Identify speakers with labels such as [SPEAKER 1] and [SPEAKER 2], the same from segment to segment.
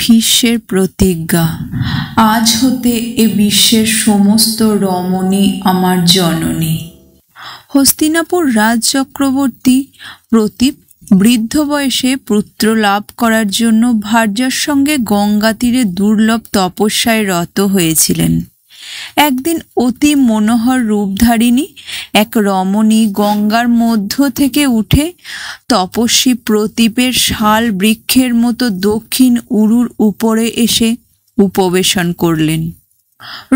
[SPEAKER 1] ভীষ্মের প্রতিজ্ঞা আজ হতে এ বিশ্বের সমস্ত রমণী আমার জননী হস্তিনাপুর রাজ চক্রবর্তী প্রতীপ বৃদ্ধ বয়সে পুত্র লাভ করার জন্য ভার্যার সঙ্গে গঙ্গা তীরে দুর্লভ তপস্যায় রত হয়েছিলেন একদিন অতি মনোহর রূপধারিণী এক রমণী গঙ্গার মধ্য থেকে উঠে তপস্বী প্রতীপের শাল বৃক্ষের মতো দক্ষিণ উরুর উপরে এসে উপবেশন করলেন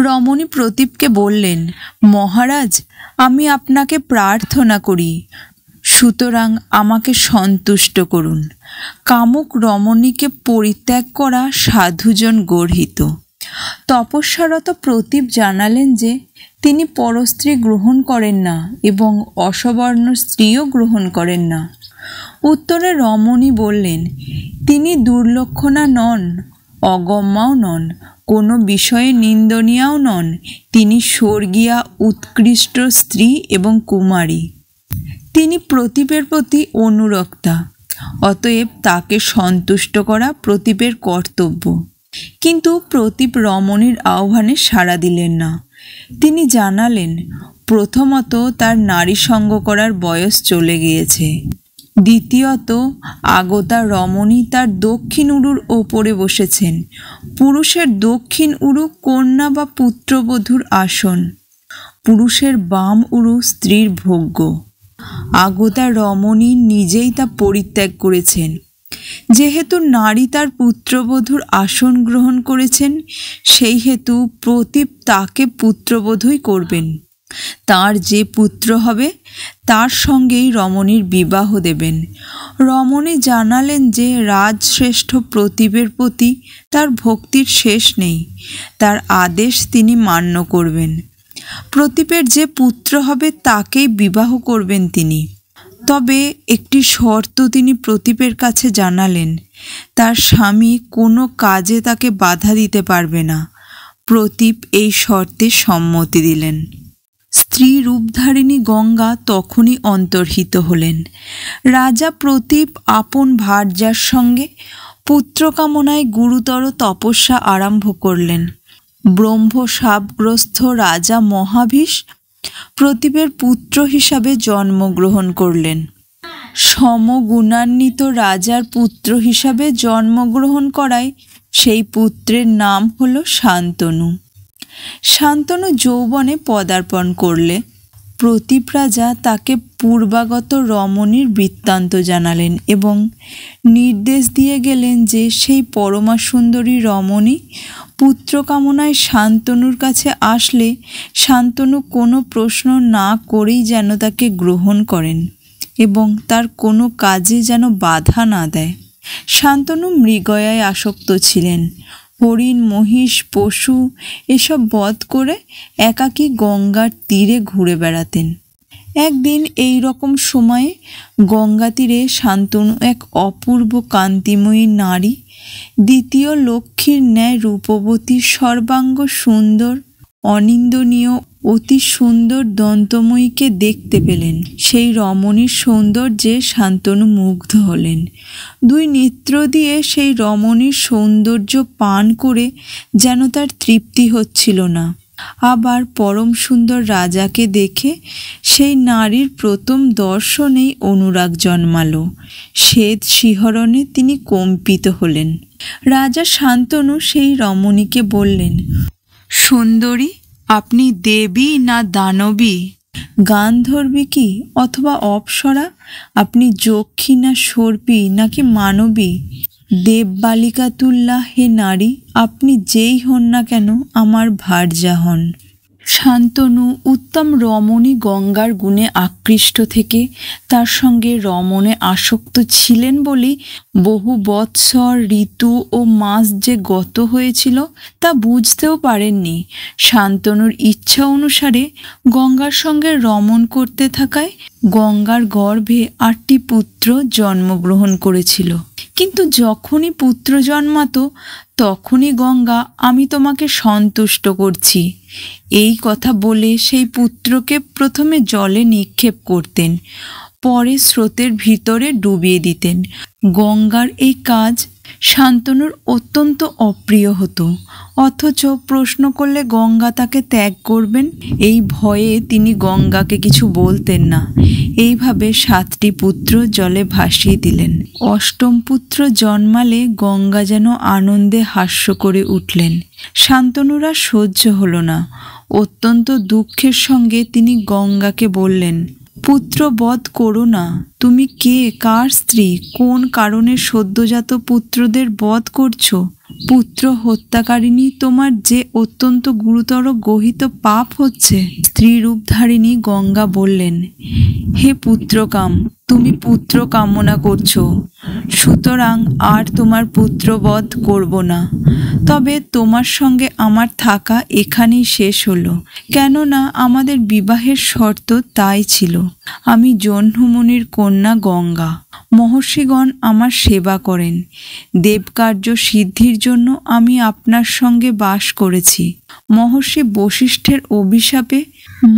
[SPEAKER 1] রমণী প্রতীপকে বললেন মহারাজ আমি আপনাকে প্রার্থনা করি সুতরাং আমাকে সন্তুষ্ট করুন কামুক রমণীকে পরিত্যাগ করা সাধুজন গর্হিত তপস্যারত প্রতীপ জানালেন যে তিনি পরস্ত্রী গ্রহণ করেন না এবং অসবর্ণ স্ত্রীও গ্রহণ করেন না উত্তরে রমণী বললেন তিনি দুর্লক্ষণা নন অগম্যাও নন কোনো বিষয়ে নিন্দনীয়াও নন তিনি স্বর্গীয়া উৎকৃষ্ট স্ত্রী এবং কুমারী তিনি প্রতীপের প্রতি অনুরক্তা অতএব তাকে সন্তুষ্ট করা প্রতীপের কর্তব্য কিন্তু প্রদীপ রমণীর আহ্বানে সাড়া দিলেন না তিনি জানালেন প্রথমত তার নারী সঙ্গ করার বয়স চলে গিয়েছে দ্বিতীয়ত আগতা রমণী তার দক্ষিণ উরুর ওপরে বসেছেন পুরুষের দক্ষিণ উরু কন্যা বা পুত্রবধূর আসন পুরুষের বাম উরু স্ত্রীর ভোগ্য আগতা রমণী নিজেই তা পরিত্যাগ করেছেন যেহেতু নারী তার পুত্রবধূর আসন গ্রহণ করেছেন সেই হেতু প্রতীপ তাকে পুত্রবধূই করবেন তার যে পুত্র হবে তার সঙ্গেই রমণীর বিবাহ দেবেন রমণী জানালেন যে রাজশ্রেষ্ঠ প্রতীপের প্রতি তার ভক্তির শেষ নেই তার আদেশ তিনি মান্য করবেন প্রতীপের যে পুত্র হবে তাকেই বিবাহ করবেন তিনি তবে একটি শর্ত তিনি প্রতীপের কাছে জানালেন তার স্বামী কোনো কাজে তাকে বাধা দিতে পারবে না প্রতীপ এই শর্তে সম্মতি দিলেন স্ত্রী রূপধারিণী গঙ্গা তখনই অন্তর্হিত হলেন রাজা প্রতীপ আপন ভার্যার সঙ্গে পুত্রকামনায় গুরুতর তপস্যা আরম্ভ করলেন ব্রহ্মসাবগ্রস্থ রাজা মহাভীষ প্রতিবের পুত্র হিসাবে জন্মগ্রহণ করলেন সমগুণান্বিত রাজার পুত্র হিসাবে জন্মগ্রহণ করায় সেই পুত্রের নাম হল শান্তনু শান্তনু যৌবনে পদার্পণ করলে প্রতীপ রাজা তাকে পূর্বাগত রমণীর বৃত্তান্ত জানালেন এবং নির্দেশ দিয়ে গেলেন যে সেই পরমা সুন্দরী রমণী পুত্রকামনায় শান্তনুর কাছে আসলে শান্তনু কোনো প্রশ্ন না করেই যেন তাকে গ্রহণ করেন এবং তার কোনো কাজে যেন বাধা না দেয় শান্তনু মৃগয়ায় আসক্ত ছিলেন হরিণ মহিষ পশু এসব বধ করে একাকী গঙ্গার তীরে ঘুরে বেড়াতেন একদিন এই রকম সময়ে গঙ্গা তীরে শান্তনু এক অপূর্ব কান্তিময়ী নারী দ্বিতীয় লক্ষ্মীর ন্যায় রূপবতী সর্বাঙ্গ সুন্দর অনিন্দনীয় অতি সুন্দর দন্তময়ীকে দেখতে পেলেন সেই রমণীর সৌন্দর্যে শান্তনু মুগ্ধ হলেন দুই নেত্র দিয়ে সেই রমণীর সৌন্দর্য পান করে যেন তার তৃপ্তি হচ্ছিল না আবার পরম সুন্দর রাজাকে দেখে সেই নারীর প্রথম দর্শনেই অনুরাগ জন্মালো শ্বেত শিহরণে তিনি কম্পিত হলেন রাজা শান্তনু সেই রমণীকে বললেন সুন্দরী আপনি দেবী না দানবী গান গান্ধর্বী কি অথবা অপসরা আপনি যক্ষী না সর্পী নাকি মানবী দেব বালিকা তুল্লা হে নারী আপনি যেই হন না কেন আমার ভার্যা হন শান্তনু উত্তম রমণী গঙ্গার গুণে আকৃষ্ট থেকে তার সঙ্গে রমণে আসক্ত ছিলেন বলেই বহু বৎসর ঋতু ও মাস যে গত হয়েছিল তা বুঝতেও পারেননি শান্তনুর ইচ্ছা অনুসারে গঙ্গার সঙ্গে রমণ করতে থাকায় গঙ্গার গর্ভে আটটি পুত্র জন্মগ্রহণ করেছিল কিন্তু যখনই পুত্র জন্মাত তখনই গঙ্গা আমি তোমাকে সন্তুষ্ট করছি এই কথা বলে সেই পুত্রকে প্রথমে জলে নিক্ষেপ করতেন পরে স্রোতের ভিতরে ডুবিয়ে দিতেন গঙ্গার এই কাজ শান্তনুর অত্যন্ত অপ্রিয় হতো অথচ প্রশ্ন করলে গঙ্গা তাকে ত্যাগ করবেন এই ভয়ে তিনি গঙ্গাকে কিছু বলতেন না এইভাবে সাতটি পুত্র জলে ভাসিয়ে দিলেন অষ্টম পুত্র জন্মালে গঙ্গা যেন আনন্দে হাস্য করে উঠলেন শান্তনুরা সহ্য হল না অত্যন্ত দুঃখের সঙ্গে তিনি গঙ্গাকে বললেন পুত্র বধ করো না তুমি কে কার স্ত্রী কোন কারণে সদ্যজাত পুত্রদের বধ করছো পুত্র হত্যাকারিণী তোমার যে অত্যন্ত গুরুতর গহিত পাপ হচ্ছে স্ত্রী রূপধারিণী গঙ্গা বললেন হে পুত্রকাম তুমি পুত্র কামনা করছো সুতরাং আর তোমার পুত্রবধ করব না তবে তোমার সঙ্গে আমার থাকা এখানেই শেষ হলো কেননা আমাদের বিবাহের শর্ত তাই ছিল আমি জহ্নমণির কন্যা গঙ্গা মহর্ষিগণ আমার সেবা করেন দেবকার্য সিদ্ধির জন্য আমি আপনার সঙ্গে বাস করেছি মহর্ষি বশিষ্ঠের অভিশাপে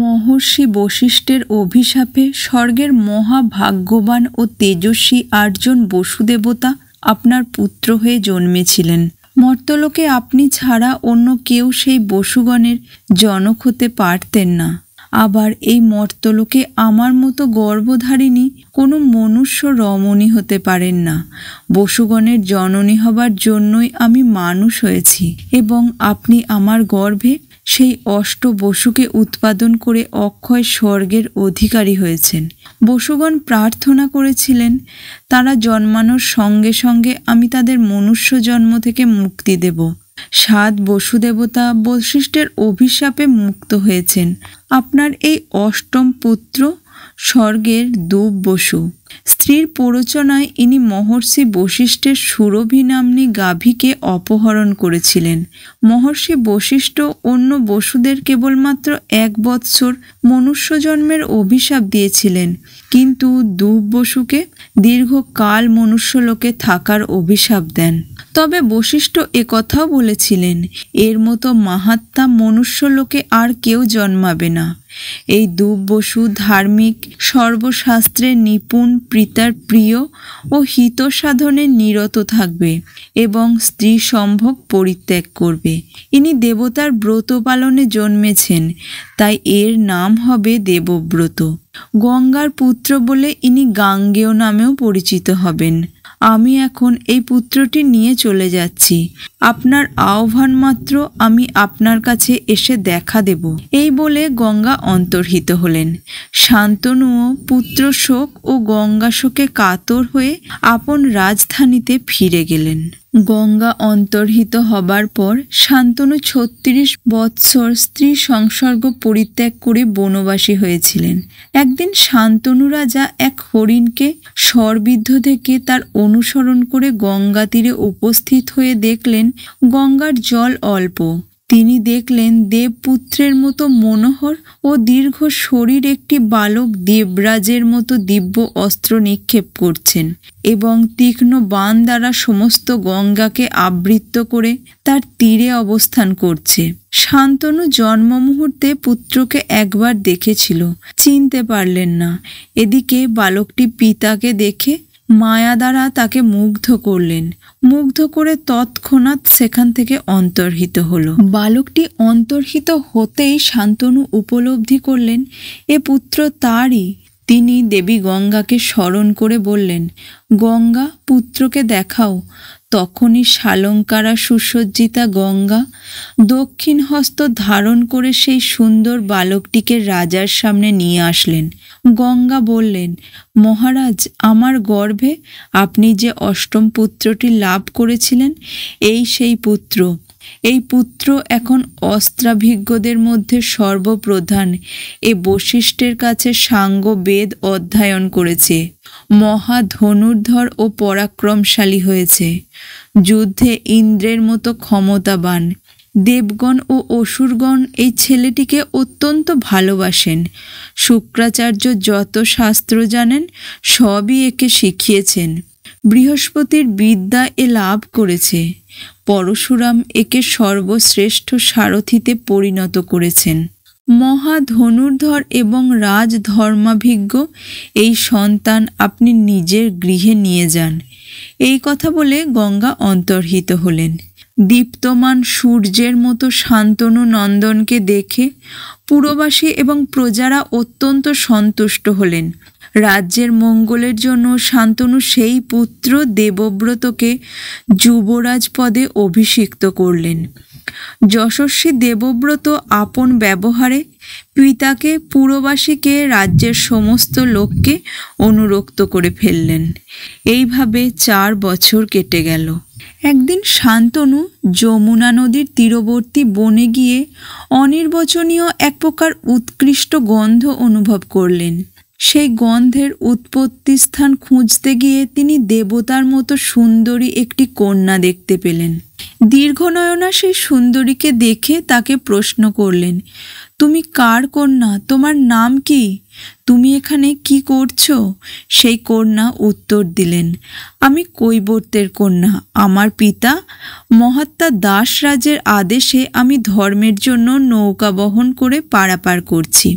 [SPEAKER 1] মহর্ষি বশিষ্ঠের অভিশাপে স্বর্গের মহাভাগ্যবান ও তেজস্বী আটজন বসুদেবতা আপনার পুত্র হয়ে জন্মেছিলেন মর্তলোকে আপনি ছাড়া অন্য কেউ সেই বসুগণের জনক হতে পারতেন না আবার এই মর্তলোকে আমার মতো গর্বধারিণী কোনো মনুষ্য রমণী হতে পারেন না বসুগণের জননী হবার জন্যই আমি মানুষ হয়েছি এবং আপনি আমার গর্ভে সেই অষ্ট বসুকে উৎপাদন করে অক্ষয় স্বর্গের অধিকারী হয়েছেন বসুগণ প্রার্থনা করেছিলেন তারা জন্মানোর সঙ্গে সঙ্গে আমি তাদের মনুষ্য জন্ম থেকে মুক্তি দেব সাত বসুদেবতা বৈশিষ্ট্যের অভিশাপে মুক্ত হয়েছেন আপনার এই অষ্টম পুত্র স্বর্গের দুব বসু স্ত্রীর প্ররোচনায় ইনি মহর্ষি বশিষ্ঠের সুরভি নামনি গাভীকে অপহরণ করেছিলেন মহর্ষি বশিষ্ঠ অন্য বসুদের কেবলমাত্র এক বৎসর মনুষ্যজন্মের অভিশাপ দিয়েছিলেন কিন্তু দুব বসুকে দীর্ঘকাল মনুষ্যলোকে থাকার অভিশাপ দেন তবে বশিষ্ঠ একথাও বলেছিলেন এর মতো মাহাত্মা মনুষ্য লোকে আর কেউ জন্মাবে না এই দুবসু বসু ধার্মিক সর্বশাস্ত্রে নিপুণ পিতার প্রিয় ও হিত সাধনে নিরত থাকবে এবং স্ত্রী সম্ভব পরিত্যাগ করবে ইনি দেবতার ব্রত পালনে জন্মেছেন তাই এর নাম হবে দেবব্রত গঙ্গার পুত্র বলে ইনি গাঙ্গেয় নামেও পরিচিত হবেন আমি এখন এই পুত্রটি নিয়ে চলে যাচ্ছি আপনার আহ্বান মাত্র আমি আপনার কাছে এসে দেখা দেব এই বলে গঙ্গা অন্তর্হিত হলেন শান্তনু পুত্র শোক ও গঙ্গা শোকে কাতর হয়ে আপন রাজধানীতে ফিরে গেলেন গঙ্গা অন্তর্হিত হবার পর শান্তনু ছত্রিশ বৎসর স্ত্রী সংসর্গ পরিত্যাগ করে বনবাসী হয়েছিলেন একদিন শান্তনু রাজা এক হরিণকে সর্বিদ্ধ থেকে তার অনুসরণ করে গঙ্গা তীরে উপস্থিত হয়ে দেখলেন গঙ্গার জল অল্প তিনি দেখলেন দেবপুত্রের মতো মনোহর ও দীর্ঘ শরীর একটি বালক দেবরাজের মতো দিব্য অস্ত্র নিক্ষেপ করছেন এবং তীক্ষ্ণ বান দ্বারা সমস্ত গঙ্গাকে আবৃত্ত করে তার তীরে অবস্থান করছে শান্তনু জন্ম মুহূর্তে পুত্রকে একবার দেখেছিল চিনতে পারলেন না এদিকে বালকটি পিতাকে দেখে মায়া দ্বারা তাকে মুগ্ধ করলেন মুগ্ধ করে তৎক্ষণাৎ সেখান থেকে অন্তর্হিত হলো বালকটি অন্তর্হিত হতেই শান্তনু উপলব্ধি করলেন এ পুত্র তারই তিনি দেবী গঙ্গাকে স্মরণ করে বললেন গঙ্গা পুত্রকে দেখাও তখনই শালঙ্কারা সুসজ্জিতা গঙ্গা দক্ষিণ হস্ত ধারণ করে সেই সুন্দর বালকটিকে রাজার সামনে নিয়ে আসলেন গঙ্গা বললেন মহারাজ আমার গর্ভে আপনি যে অষ্টম পুত্রটি লাভ করেছিলেন এই সেই পুত্র এই পুত্র এখন অস্ত্রাভিজ্ঞদের মধ্যে সর্বপ্রধান এ বশিষ্ঠের কাছে সাঙ্গ বেদ অধ্যয়ন করেছে মহা ধনুর্ধর ও পরাক্রমশালী হয়েছে যুদ্ধে ইন্দ্রের মতো ক্ষমতাবান দেবগণ ও অসুরগণ এই ছেলেটিকে অত্যন্ত ভালোবাসেন শুক্রাচার্য যত শাস্ত্র জানেন সবই একে শিখিয়েছেন বৃহস্পতির বিদ্যা এ লাভ করেছে পরশুরাম একে সর্বশ্রেষ্ঠ সারথিতে পরিণত করেছেন মহা ধনুর্ধর এবং রাজ ধর্মাভিজ্ঞ এই সন্তান আপনি নিজের গৃহে নিয়ে যান এই কথা বলে গঙ্গা অন্তর্হিত হলেন দীপ্তমান সূর্যের মতো শান্তনু নন্দনকে দেখে পুরবাসী এবং প্রজারা অত্যন্ত সন্তুষ্ট হলেন রাজ্যের মঙ্গলের জন্য শান্তনু সেই পুত্র দেবব্রতকে যুবরাজ পদে অভিষিক্ত করলেন যশস্বী দেবব্রত আপন ব্যবহারে পিতাকে পুরবাসীকে রাজ্যের সমস্ত লোককে অনুরক্ত করে ফেললেন এইভাবে চার বছর কেটে গেল একদিন শান্তনু যমুনা নদীর তীরবর্তী বনে গিয়ে অনির্বচনীয় এক প্রকার উৎকৃষ্ট গন্ধ অনুভব করলেন সেই গন্ধের উৎপত্তি স্থান খুঁজতে গিয়ে তিনি দেবতার মতো সুন্দরী একটি কন্যা দেখতে পেলেন দীর্ঘনয়না সেই সুন্দরীকে দেখে তাকে প্রশ্ন করলেন তুমি কার কন্যা তোমার নাম কি তুমি এখানে কি করছো সেই কন্যা উত্তর দিলেন আমি কৈবর্তের কন্যা আমার পিতা মহাত্মা দাসরাজের আদেশে আমি ধর্মের জন্য নৌকা বহন করে পারাপার করছি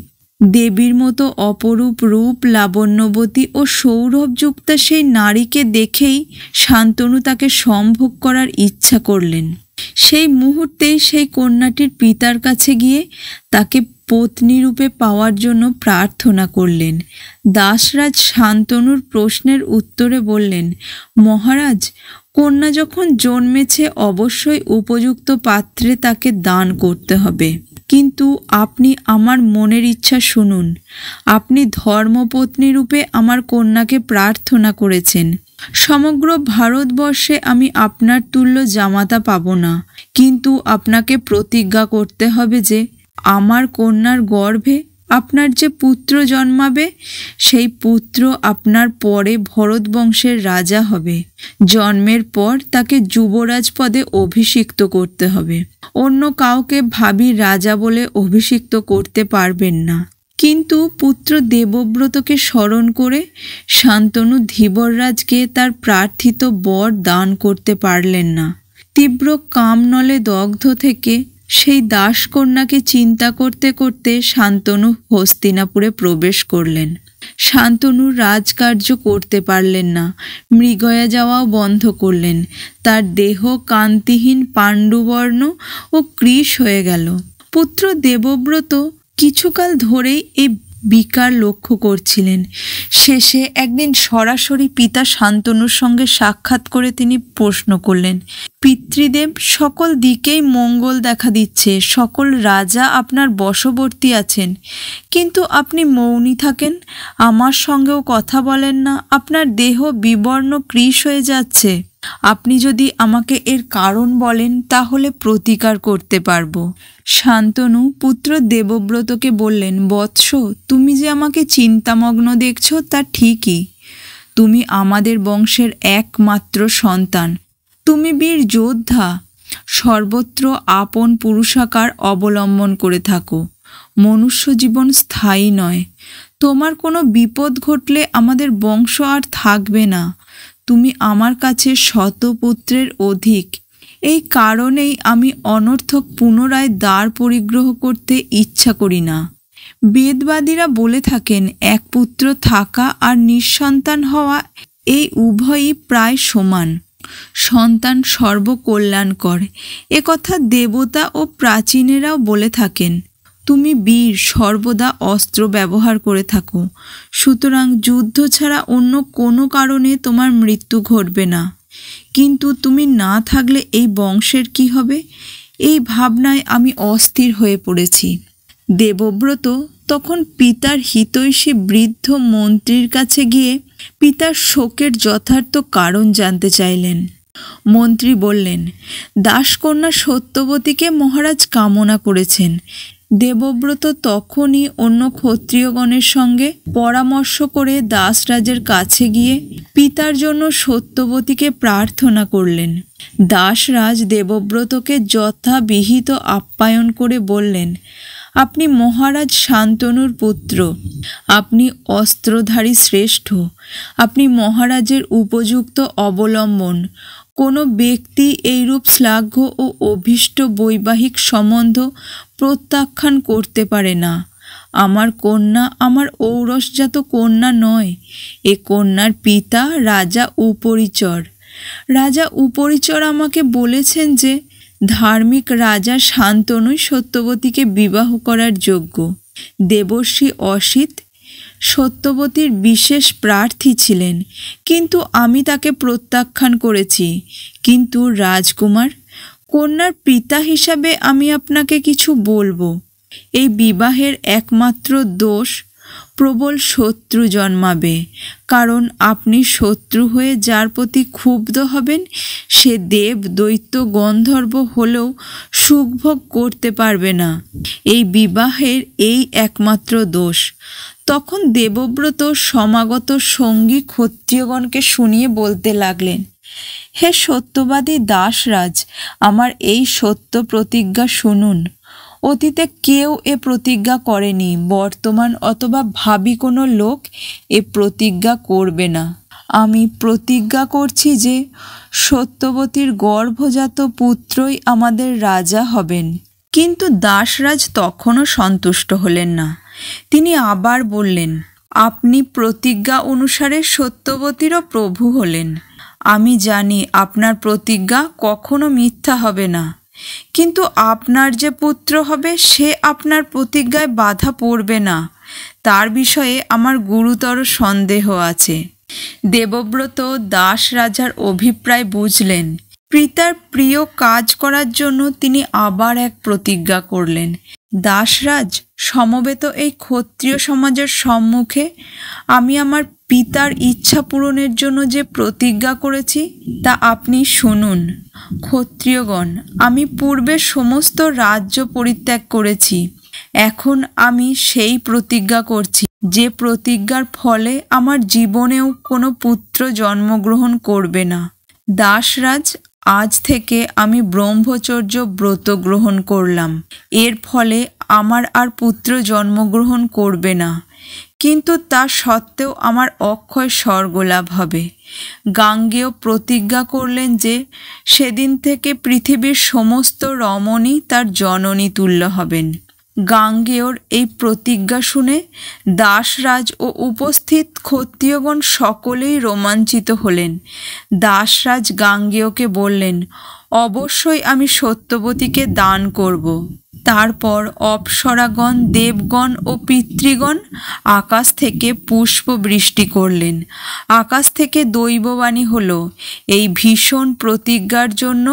[SPEAKER 1] দেবীর মতো অপরূপ রূপ লাবণ্যবতী ও সৌরভযুক্তা সেই নারীকে দেখেই শান্তনু তাকে সম্ভোগ করার ইচ্ছা করলেন সেই মুহূর্তেই সেই কন্যাটির পিতার কাছে গিয়ে তাকে পত্নী রূপে পাওয়ার জন্য প্রার্থনা করলেন দাসরাজ শান্তনুর প্রশ্নের উত্তরে বললেন মহারাজ কন্যা যখন জন্মেছে অবশ্যই উপযুক্ত পাত্রে তাকে দান করতে হবে কিন্তু আপনি আমার মনের ইচ্ছা শুনুন আপনি ধর্মপত্নী রূপে আমার কন্যাকে প্রার্থনা করেছেন সমগ্র ভারতবর্ষে আমি আপনার তুল্য জামাতা পাব না কিন্তু আপনাকে প্রতিজ্ঞা করতে হবে যে আমার কন্যার গর্ভে আপনার যে পুত্র জন্মাবে সেই পুত্র আপনার পরে ভরত বংশের রাজা হবে জন্মের পর তাকে যুবরাজ পদে অভিষিক্ত করতে হবে অন্য কাউকে ভাবি রাজা বলে অভিষিক্ত করতে পারবেন না কিন্তু পুত্র দেবব্রতকে স্মরণ করে শান্তনু ধীবররাজকে তার প্রার্থিত বর দান করতে পারলেন না তীব্র কামনলে দগ্ধ থেকে সেই দাসকন্যাকে চিন্তা করতে করতে শান্তনু হস্তিনাপুরে প্রবেশ করলেন শান্তনুর রাজকার্য করতে পারলেন না মৃগয়া যাওয়াও বন্ধ করলেন তার দেহ কান্তিহীন পাণ্ডুবর্ণ ও কৃষ হয়ে গেল পুত্র দেবব্রত কিছুকাল ধরেই এই বিকার লক্ষ্য করছিলেন শেষে একদিন সরাসরি পিতা শান্তনুর সঙ্গে সাক্ষাৎ করে তিনি প্রশ্ন করলেন পিতৃদেব সকল দিকেই মঙ্গল দেখা দিচ্ছে সকল রাজা আপনার বশবর্তী আছেন কিন্তু আপনি মৌনি থাকেন আমার সঙ্গেও কথা বলেন না আপনার দেহ বিবর্ণ ক্রিস হয়ে যাচ্ছে আপনি যদি আমাকে এর কারণ বলেন তাহলে প্রতিকার করতে পারবো শান্তনু পুত্র দেবব্রতকে বললেন বৎস তুমি যে আমাকে চিন্তামগ্ন দেখছ তা ঠিকই তুমি আমাদের বংশের একমাত্র সন্তান তুমি বীর যোদ্ধা সর্বত্র আপন পুরুষাকার অবলম্বন করে থাকো মনুষ্য জীবন স্থায়ী নয় তোমার কোনো বিপদ ঘটলে আমাদের বংশ আর থাকবে না তুমি আমার কাছে শতপুত্রের অধিক এই কারণেই আমি অনর্থক পুনরায় দ্বার পরিগ্রহ করতে ইচ্ছা করি না বেদবাদীরা বলে থাকেন এক পুত্র থাকা আর নিঃসন্তান হওয়া এই উভয়ই প্রায় সমান সন্তান সর্বকল্যাণকর একথা দেবতা ও প্রাচীনেরাও বলে থাকেন তুমি বীর সর্বদা অস্ত্র ব্যবহার করে থাকো সুতরাং যুদ্ধ ছাড়া অন্য কোনো কারণে তোমার মৃত্যু ঘটবে না কিন্তু তুমি না থাকলে এই বংশের কি হবে এই ভাবনায় আমি অস্থির হয়ে পড়েছি দেবব্রত তখন পিতার হিতৈষী বৃদ্ধ মন্ত্রীর কাছে গিয়ে পিতার শোকের যথার্থ কারণ জানতে চাইলেন মন্ত্রী বললেন দাসকন্যা সত্যবতীকে মহারাজ কামনা করেছেন দেবব্রত তখনই অন্য ক্ষত্রিয়গণের সঙ্গে পরামর্শ করে দাসরাজের কাছে গিয়ে পিতার জন্য সত্যবতীকে প্রার্থনা করলেন দাসরাজ দেবব্রতকে যথাবিহিত আপ্যায়ন করে বললেন আপনি মহারাজ শান্তনুর পুত্র আপনি অস্ত্রধারী শ্রেষ্ঠ আপনি মহারাজের উপযুক্ত অবলম্বন কোনো ব্যক্তি এইরূপ শ্লাঘ্য ও অভীষ্ট বৈবাহিক সম্বন্ধ প্রত্যাখ্যান করতে পারে না আমার কন্যা আমার ঔরসজাত কন্যা নয় এ কন্যার পিতা রাজা উপরিচর রাজা উপরিচর আমাকে বলেছেন যে ধার্মিক রাজা শান্তনুই সত্যবতীকে বিবাহ করার যোগ্য দেবর্ষী অসিত সত্যবতীর বিশেষ প্রার্থী ছিলেন কিন্তু আমি তাকে প্রত্যাখ্যান করেছি কিন্তু রাজকুমার কন্যার পিতা হিসাবে আমি আপনাকে কিছু বলবো এই বিবাহের একমাত্র দোষ প্রবল শত্রু জন্মাবে কারণ আপনি শত্রু হয়ে যার প্রতি ক্ষুব্ধ হবেন সে দেব দৈত্য গন্ধর্ব হলেও সুখভোগ করতে পারবে না এই বিবাহের এই একমাত্র দোষ তখন দেবব্রত সমাগত সঙ্গী ক্ষত্রিয়গণকে শুনিয়ে বলতে লাগলেন হে সত্যবাদী দাসরাজ আমার এই সত্য প্রতিজ্ঞা শুনুন অতীতে কেউ এ প্রতিজ্ঞা করেনি বর্তমান অথবা ভাবি কোনো লোক এ প্রতিজ্ঞা করবে না আমি প্রতিজ্ঞা করছি যে সত্যবতীর গর্ভজাত পুত্রই আমাদের রাজা হবেন কিন্তু দাসরাজ তখনও সন্তুষ্ট হলেন না তিনি আবার বললেন আপনি প্রতিজ্ঞা অনুসারে সত্যবতীরও প্রভু হলেন আমি জানি আপনার প্রতিজ্ঞা কখনো মিথ্যা হবে না কিন্তু আপনার যে পুত্র হবে সে আপনার প্রতিজ্ঞায় বাধা পড়বে না তার বিষয়ে আমার গুরুতর সন্দেহ আছে দেবব্রত দাস রাজার অভিপ্রায় বুঝলেন পিতার প্রিয় কাজ করার জন্য তিনি আবার এক প্রতিজ্ঞা করলেন দাসরাজ সমবেত এই ক্ষত্রিয় সমাজের সম্মুখে আমি আমার পিতার ইচ্ছা পূরণের জন্য যে প্রতিজ্ঞা করেছি তা আপনি শুনুন ক্ষত্রিয়গণ আমি পূর্বে সমস্ত রাজ্য পরিত্যাগ করেছি এখন আমি সেই প্রতিজ্ঞা করছি যে প্রতিজ্ঞার ফলে আমার জীবনেও কোনো পুত্র জন্মগ্রহণ করবে না দাসরাজ আজ থেকে আমি ব্রহ্মচর্য ব্রত গ্রহণ করলাম এর ফলে আমার আর পুত্র জন্মগ্রহণ করবে না কিন্তু তা সত্ত্বেও আমার অক্ষয় স্বর্গলাভ হবে গাঙ্গেয় প্রতিজ্ঞা করলেন যে সেদিন থেকে পৃথিবীর সমস্ত রমণী তার জননী তুল্য হবেন গাঙ্গেয়র এই প্রতিজ্ঞা শুনে দাসরাজ ও উপস্থিত ক্ষত্রিয়গণ সকলেই রোমাঞ্চিত হলেন দাসরাজ গাঙ্গেয়কে বললেন অবশ্যই আমি সত্যবতীকে দান করব তারপর অপসরাগণ দেবগণ ও পিতৃগণ আকাশ থেকে পুষ্প বৃষ্টি করলেন আকাশ থেকে দৈববাণী হল এই ভীষণ প্রতিজ্ঞার জন্য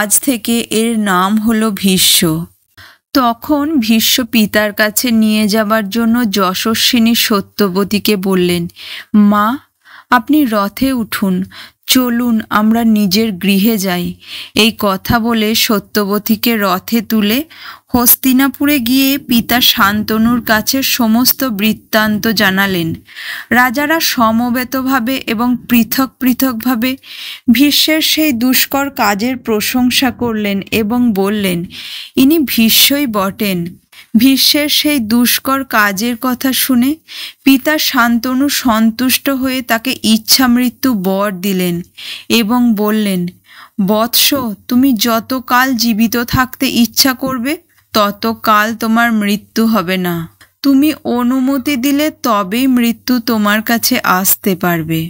[SPEAKER 1] আজ থেকে এর নাম হলো ভীষ্ম তখন ভীষ্ম পিতার কাছে নিয়ে যাবার জন্য যশস্বিনী সত্যবতীকে বললেন মা আপনি রথে উঠুন চলুন আমরা নিজের গৃহে যাই এই কথা বলে সত্যবতীকে রথে তুলে হস্তিনাপুরে গিয়ে পিতা শান্তনুর কাছে সমস্ত বৃত্তান্ত জানালেন রাজারা সমবেতভাবে এবং পৃথক পৃথকভাবে ভীষ্মের সেই দুষ্কর কাজের প্রশংসা করলেন এবং বললেন ইনি ভীষ্মই বটেন ভীষ্মের সেই দুষ্কর কাজের কথা শুনে পিতা শান্তনু সন্তুষ্ট হয়ে তাকে ইচ্ছামৃত্যু বর দিলেন এবং বললেন বৎস তুমি যতকাল জীবিত থাকতে ইচ্ছা করবে ততকাল তোমার মৃত্যু হবে না তুমি অনুমতি দিলে তবেই মৃত্যু তোমার কাছে আসতে পারবে